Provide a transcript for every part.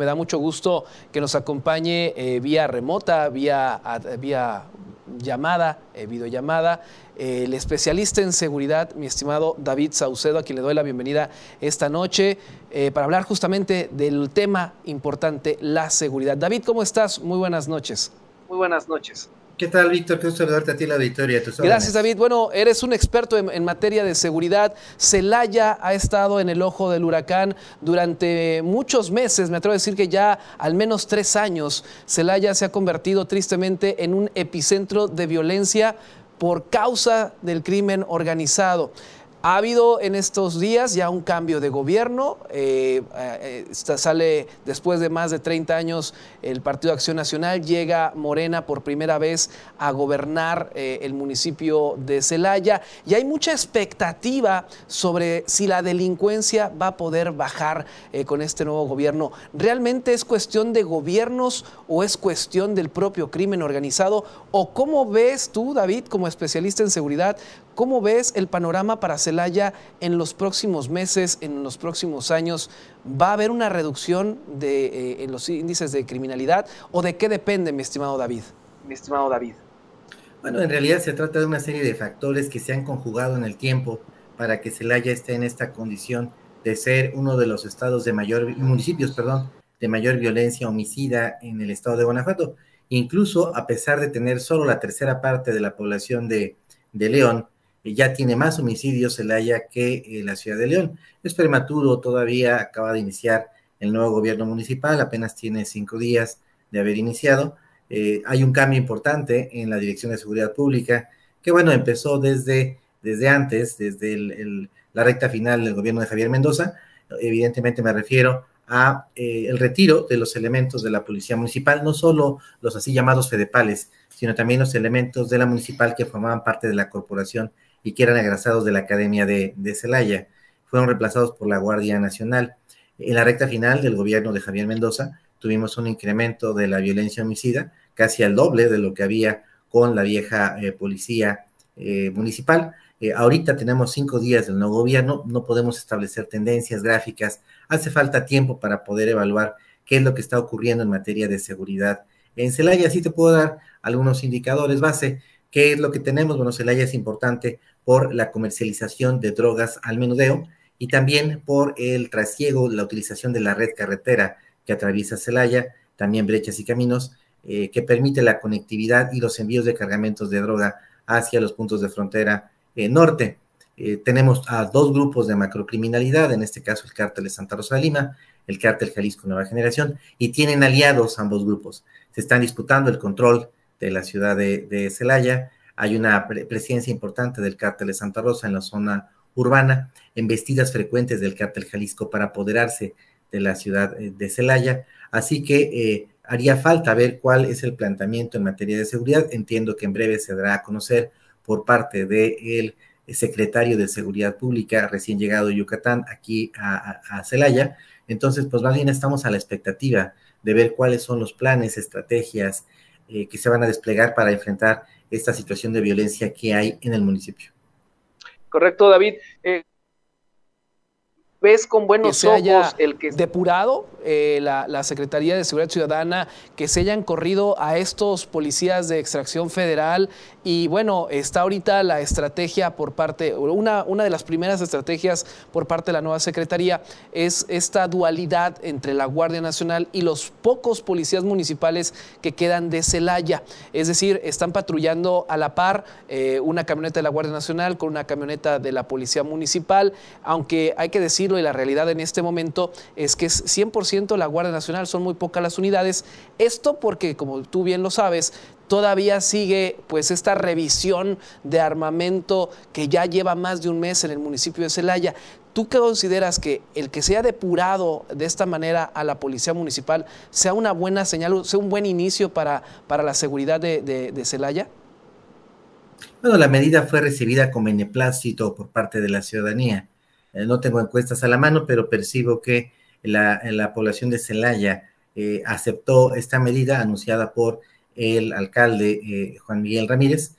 Me da mucho gusto que nos acompañe eh, vía remota, vía, vía llamada, eh, videollamada, eh, el especialista en seguridad, mi estimado David Saucedo, a quien le doy la bienvenida esta noche para hablar justamente del tema importante, la seguridad. David, ¿cómo estás? Muy buenas noches. Muy buenas noches. ¿Qué tal, Víctor? Qué gusto saludarte a ti, la victoria. Gracias, David. Bueno, eres un experto en, en, materia de seguridad. Celaya ha estado en el ojo del huracán durante muchos meses. Me atrevo a decir que ya al menos tres años. Celaya se ha convertido tristemente en un epicentro de violencia por causa del crimen organizado. Ha habido en estos días ya un cambio de gobierno. Eh, eh, sale después de más de 30 años el Partido de Acción Nacional. Llega Morena por primera vez a gobernar eh, el municipio de Celaya. Y hay mucha expectativa sobre si la delincuencia va a poder bajar con este nuevo gobierno. ¿Realmente es cuestión de gobiernos o es cuestión del propio crimen organizado? ¿O cómo ves tú, David, como especialista en seguridad, ¿Cómo ves el panorama para Celaya en los próximos meses, en los próximos años? ¿Va a haber una reducción de eh, en los índices de criminalidad o de qué depende, mi estimado David? Mi estimado David. Bueno, en realidad se trata de una serie de factores que se han conjugado en el tiempo para que Celaya esté en esta condición de ser uno de los estados de mayor municipios, perdón, de mayor violencia homicida en el estado de Guanajuato. Incluso a pesar de tener solo la tercera parte de la población de León, ya tiene más homicidios Haya que eh, la ciudad de León. Es prematuro, todavía acaba de iniciar el nuevo gobierno municipal, apenas tiene cinco días de haber iniciado. Eh, hay un cambio importante en la Dirección de Seguridad Pública, que bueno, empezó desde, desde antes, desde la recta final del gobierno de Javier Mendoza. Evidentemente me refiero a eh, el retiro de los elementos de la policía municipal, no solo los así llamados fedepales, sino también los elementos de la municipal que formaban parte de la corporación y que eran egresados de la Academia de, Celaya. Fueron reemplazados por la Guardia Nacional. En la recta final del gobierno de Javier Mendoza tuvimos un incremento de la violencia homicida, casi al doble de lo que había con la vieja eh, policía eh, municipal. Eh, ahorita tenemos cinco días del nuevo gobierno, no podemos establecer tendencias gráficas, hace falta tiempo para poder evaluar qué es lo que está ocurriendo en materia de seguridad. En Celaya sí te puedo dar algunos indicadores base. ¿Qué es lo que tenemos? Bueno, Celaya es importante por la comercialización de drogas al menudeo y también por el trasiego, la utilización de la red carretera que atraviesa Celaya, también brechas y caminos, eh, que permite la conectividad y los envíos de cargamentos de droga hacia los puntos de frontera eh, norte. Eh, tenemos a dos grupos de macrocriminalidad, en este caso el cártel de Santa Rosa Lima, el cártel Jalisco Nueva Generación, y tienen aliados ambos grupos. Se están disputando el control de la ciudad de Celaya. Hay una presencia importante del cártel de Santa Rosa en la zona urbana, embestidas frecuentes del cártel Jalisco para apoderarse de la ciudad eh, de Celaya. Así que eh, haría falta ver cuál es el planteamiento en materia de seguridad. Entiendo que en breve se dará a conocer por parte del secretario de Seguridad Pública recién llegado de Yucatán aquí a, Celaya. Entonces, pues más bien estamos a la expectativa de ver cuáles son los planes, estrategias, eh, que se van a desplegar para enfrentar esta situación de violencia que hay en el municipio. Correcto, David. Eh, ves con buenos ojos el que... Depurado eh, la, Secretaría de Seguridad Ciudadana, que se hayan corrido a estos policías de extracción federal y bueno, está ahorita la estrategia por parte, una, una de las primeras estrategias por parte de la nueva Secretaría es esta dualidad entre la Guardia Nacional y los pocos policías municipales que quedan de Celaya. Es decir, están patrullando a la par eh, una camioneta de la Guardia Nacional con una camioneta de la Policía Municipal, aunque hay que decir y la realidad en este momento es que es 100% la Guardia Nacional, son muy pocas las unidades. Esto porque, como tú bien lo sabes, todavía sigue pues esta revisión de armamento que ya lleva más de un mes en el municipio de Celaya. ¿Tú qué consideras que el que sea depurado de esta manera a la policía municipal sea una buena señal, sea un buen inicio para, para la seguridad de, de Celaya? Bueno, la medida fue recibida con beneplácito por parte de la ciudadanía. Eh, no tengo encuestas a la mano, pero percibo que la, población de Celaya eh, aceptó esta medida anunciada por el alcalde eh, Juan Miguel Ramírez.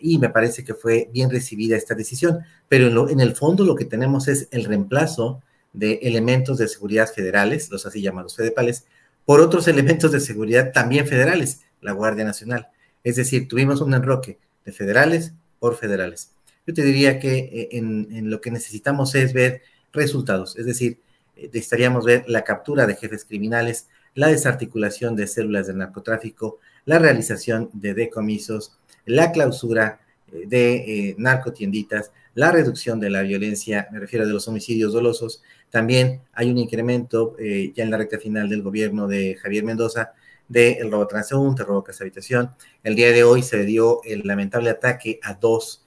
y me parece que fue bien recibida esta decisión, pero en, en el fondo lo que tenemos es el reemplazo de elementos de seguridad federales, los así llamados federales, por otros elementos de seguridad también federales, la Guardia Nacional. Es decir, tuvimos un enroque de federales por federales yo te diría que eh, en, lo que necesitamos es ver resultados, es decir, eh, necesitaríamos ver la captura de jefes criminales, la desarticulación de células del narcotráfico, la realización de decomisos, la clausura eh, de narcotienditas, la reducción de la violencia, me refiero a de los homicidios dolosos. También hay un incremento ya en la recta final del gobierno de Javier Mendoza del de robo transeúnte, robo casa habitación. El día de hoy se dio el lamentable ataque a dos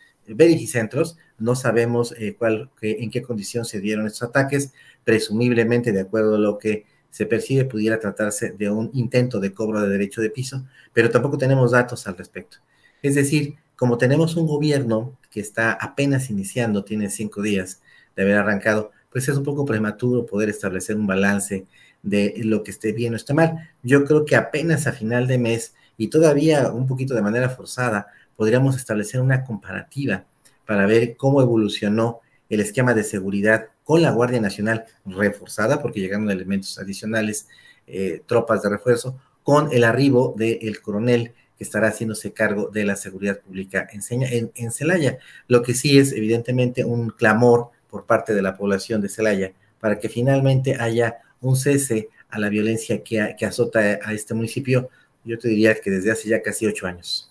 centros No sabemos eh, cuál, en qué condición se dieron estos ataques. Presumiblemente, de acuerdo a lo que se percibe, pudiera tratarse de un intento de cobro de derecho de piso, pero tampoco tenemos datos al respecto. Es decir, como tenemos un gobierno que está apenas iniciando, tiene cinco días de haber arrancado, pues es un poco prematuro poder establecer un balance de lo que esté bien o esté mal. Yo creo que apenas a final de mes y todavía un poquito de manera forzada podríamos establecer una comparativa para ver cómo evolucionó el esquema de seguridad con la Guardia Nacional reforzada, porque llegaron elementos adicionales, eh, tropas de refuerzo, con el arribo del coronel que estará haciéndose cargo de la seguridad pública en Celaya, lo que sí es evidentemente un clamor por parte de la población de Celaya para que finalmente haya un cese a la violencia que, que azota a este municipio, yo te diría que desde hace ya casi ocho años.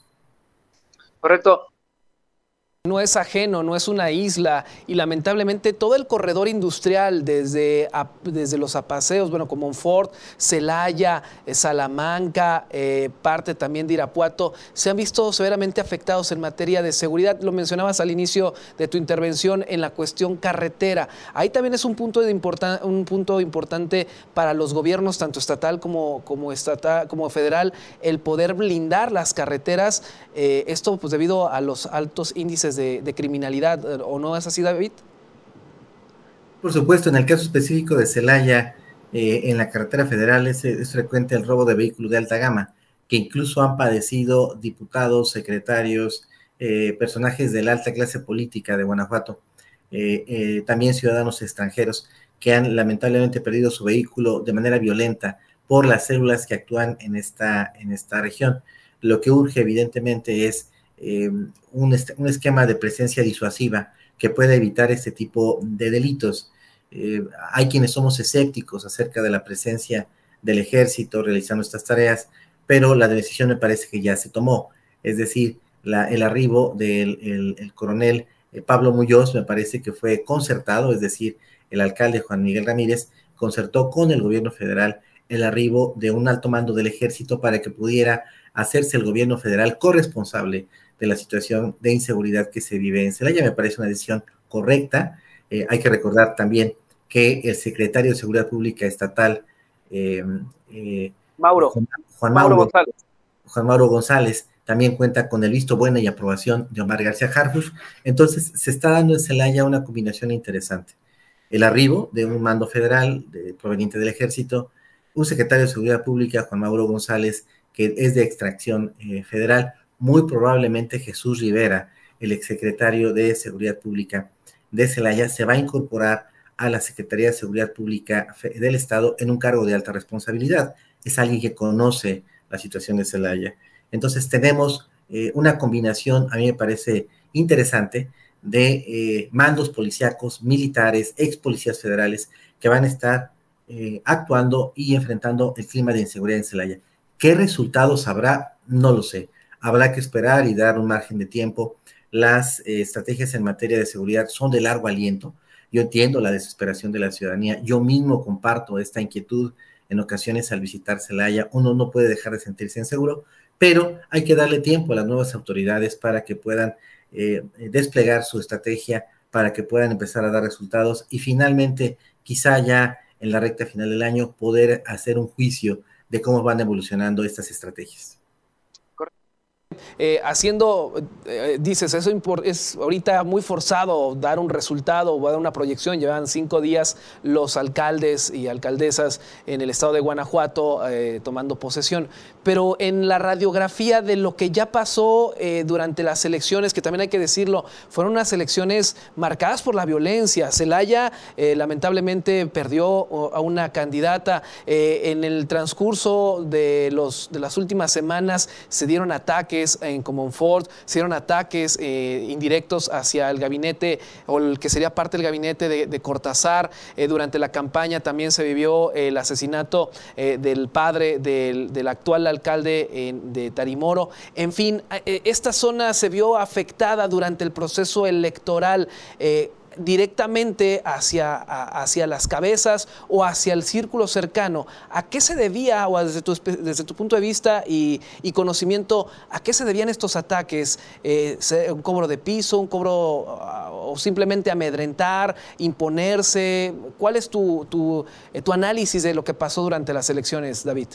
Correcto no es ajeno, no es una isla y lamentablemente todo el corredor industrial desde, desde los apaseos, bueno, como Ford, Celaya, eh, Salamanca, eh, parte también de Irapuato, se han visto severamente afectados en materia de seguridad. Lo mencionabas al inicio de tu intervención en la cuestión carretera. Ahí también es un punto, un punto importante para los gobiernos, tanto estatal como, como, federal, el poder blindar las carreteras, eh, esto pues debido a los altos índices de, criminalidad, eh, ¿o no es así, David? Por supuesto, en el caso específico de Celaya, eh, en la carretera federal es, frecuente el robo de vehículos de alta gama, que incluso han padecido diputados, secretarios, eh, personajes de la alta clase política de Guanajuato, también ciudadanos extranjeros que han lamentablemente perdido su vehículo de manera violenta por las células que actúan en esta, en esta región. Lo que urge evidentemente es Em, un, esquema de presencia disuasiva que pueda evitar este tipo de delitos. Eh, hay quienes somos escépticos acerca de la presencia del ejército realizando estas tareas, pero la decisión me parece que ya se tomó. Es decir, el arribo del coronel eh, Pablo Muñoz me parece que fue concertado, es decir, el alcalde Juan Miguel Ramírez concertó con el gobierno federal el arribo de un alto mando del ejército para que pudiera hacerse el gobierno federal corresponsable de la situación de inseguridad que se vive en Celaya. Me parece una decisión correcta. Eh, hay que recordar también que el secretario de Seguridad Pública Estatal, eh, eh, Mauro, Juan, Mauro, González. también cuenta con el visto bueno y aprobación de Omar García Harfus. Entonces, se está dando en Celaya una combinación interesante. El arribo de un mando federal proveniente del ejército, un secretario de Seguridad Pública, Juan Mauro González, que es de extracción federal, muy probablemente Jesús Rivera, el exsecretario de Seguridad Pública de Celaya, se va a incorporar a la Secretaría de Seguridad Pública del Estado en un cargo de alta responsabilidad. Es alguien que conoce la situación de Celaya. Entonces tenemos eh, una combinación, a mí me parece interesante, de eh, mandos policíacos, militares, ex policías federales que van a estar eh, actuando y enfrentando el clima de inseguridad en Celaya. ¿Qué resultados habrá? No lo sé habrá que esperar y dar un margen de tiempo. Las eh, estrategias en materia de seguridad son de largo aliento. Yo entiendo la desesperación de la ciudadanía. Yo mismo comparto esta inquietud en ocasiones al visitar Celaya. Uno no puede dejar de sentirse inseguro, pero hay que darle tiempo a las nuevas autoridades para que puedan eh, desplegar su estrategia, para que puedan empezar a dar resultados y finalmente, quizá ya en la recta final del año, poder hacer un juicio de cómo van evolucionando estas estrategias. Eh, haciendo, eh, dices, eso es ahorita muy forzado dar un resultado o dar una proyección. Llevan cinco días los alcaldes y alcaldesas en el estado de Guanajuato eh, tomando posesión. Pero en la radiografía de lo que ya pasó durante las elecciones, que también hay que decirlo, fueron unas elecciones marcadas por la violencia. Celaya lamentablemente perdió a una candidata. en el transcurso de, los, de las últimas semanas se dieron ataques en Comonfort, hicieron ataques eh, indirectos hacia el gabinete o el que sería parte del gabinete de, Cortázar. Eh, durante la campaña también se vivió el asesinato eh, del padre del, del actual alcalde de Tarimoro. En fin, esta zona se vio afectada durante el proceso electoral directamente hacia, hacia las cabezas o hacia el círculo cercano. ¿A qué se debía, o desde tu, desde tu punto de vista y, conocimiento, a qué se debían estos ataques? Eh, ¿Un cobro de piso, un cobro ah, o simplemente amedrentar, imponerse? ¿Cuál es tu, eh, tu análisis de lo que pasó durante las elecciones, David?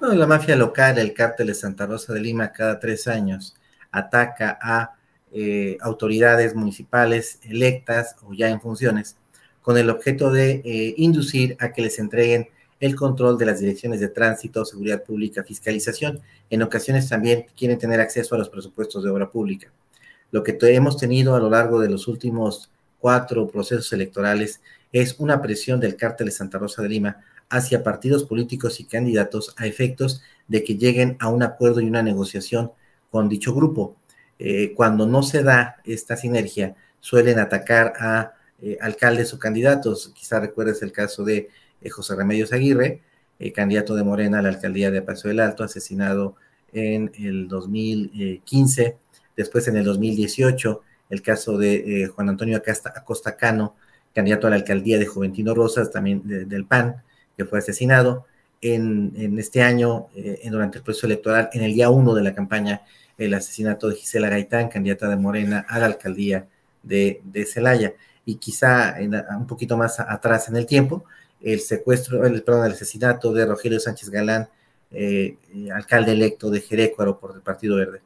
la mafia local, el cártel de Santa Rosa de Lima, cada tres años ataca a eh, autoridades municipales electas o ya en funciones, con el objeto de eh, inducir a que les entreguen el control de las direcciones de tránsito, seguridad pública, fiscalización. En ocasiones también quieren tener acceso a los presupuestos de obra pública. Lo que hemos tenido a lo largo de los últimos cuatro procesos electorales es una presión del cártel de Santa Rosa de Lima hacia partidos políticos y candidatos a efectos de que lleguen a un acuerdo y una negociación con dicho grupo. Eh, cuando no se da esta sinergia, suelen atacar a eh, alcaldes o candidatos. Quizá recuerdes el caso de eh, José Remedios Aguirre, candidato de Morena a la alcaldía de Paso del Alto, asesinado en el 2015, después en el 2018, el caso de Juan Antonio Acosta, Cano, candidato a la alcaldía de Juventino Rosas, también del PAN, que fue asesinado. En, este año, durante el proceso electoral, en el día 1 de la campaña el asesinato de Gisela Gaitán, candidata de Morena a la alcaldía de, de Celaya, y quizá un poquito más atrás en el tiempo, el secuestro, el, perdón, el asesinato de Rogelio Sánchez Galán, eh, alcalde electo de Jerécuaro por el Partido Verde.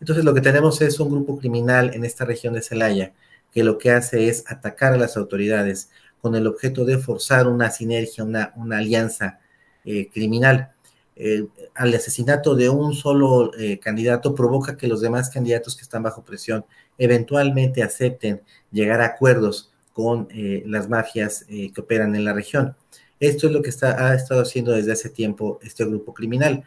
Entonces lo que tenemos es un grupo criminal en esta región de Celaya que lo que hace es atacar a las autoridades con el objeto de forzar una sinergia, una, una alianza eh, criminal. Eh, al asesinato de un solo eh, candidato provoca que los demás candidatos que están bajo presión eventualmente acepten llegar a acuerdos con eh, las mafias que operan en la región. Esto es lo que ha estado haciendo desde hace tiempo este grupo criminal,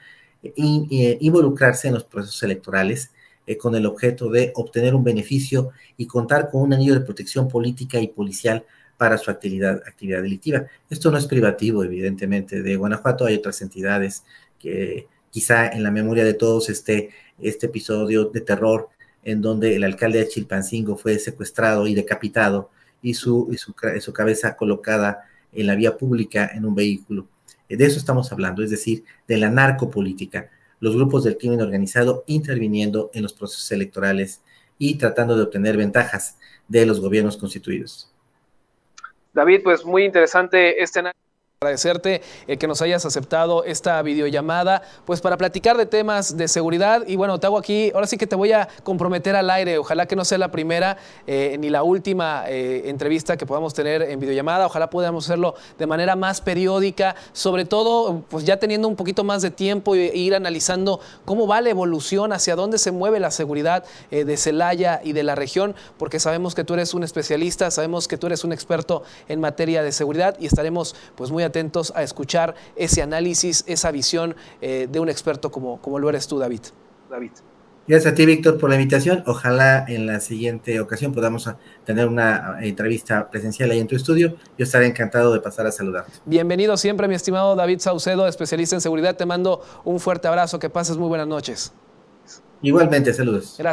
involucrarse en los procesos electorales con el objeto de obtener un beneficio y contar con un anillo de protección política y policial para su actividad, actividad delictiva. Esto no es privativo, evidentemente, de Guanajuato. Hay otras entidades que quizá en la memoria de todos esté este episodio de terror en donde el alcalde de Chilpancingo fue secuestrado y decapitado y su, y su cabeza colocada en la vía pública en un vehículo. De eso estamos hablando, es decir, de la narcopolítica, los grupos del crimen organizado interviniendo en los procesos electorales y tratando de obtener ventajas de los gobiernos constituidos. David, pues muy interesante este análisis Agradecerte eh, que nos hayas aceptado esta videollamada, pues para platicar de temas de seguridad. Y bueno, te hago aquí, ahora sí que te voy a comprometer al aire. Ojalá que no sea la primera eh, ni la última eh, entrevista que podamos tener en videollamada. Ojalá podamos hacerlo de manera más periódica, sobre todo, pues ya teniendo un poquito más de tiempo e, ir analizando cómo va la evolución, hacia dónde se mueve la seguridad de Celaya y de la región, porque sabemos que tú eres un especialista, sabemos que tú eres un experto en materia de seguridad y estaremos pues muy atentos a escuchar ese análisis, esa visión eh, de un experto como, como lo eres tú, David. David. Gracias a ti, Víctor, por la invitación. Ojalá en la siguiente ocasión podamos tener una eh, entrevista presencial ahí en tu estudio. Yo estaré encantado de pasar a saludar. Bienvenido siempre, mi estimado David Saucedo, especialista en seguridad. Te mando un fuerte abrazo. Que pases muy buenas noches. Igualmente, saludos. Gracias.